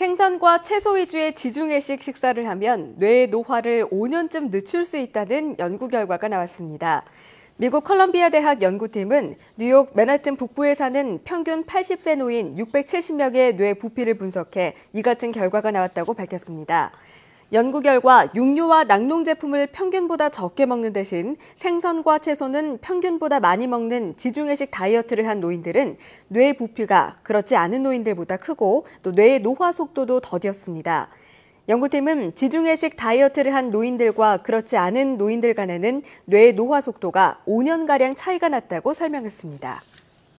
생선과 채소 위주의 지중해식 식사를 하면 뇌의 노화를 5년쯤 늦출 수 있다는 연구 결과가 나왔습니다. 미국 컬럼비아 대학 연구팀은 뉴욕 맨하튼 북부에 사는 평균 80세 노인 670명의 뇌 부피를 분석해 이 같은 결과가 나왔다고 밝혔습니다. 연구 결과 육류와 낙농 제품을 평균보다 적게 먹는 대신 생선과 채소는 평균보다 많이 먹는 지중해식 다이어트를 한 노인들은 뇌 부피가 그렇지 않은 노인들보다 크고 또 뇌의 노화 속도도 더디었습니다 연구팀은 지중해식 다이어트를 한 노인들과 그렇지 않은 노인들 간에는 뇌의 노화 속도가 5년가량 차이가 났다고 설명했습니다.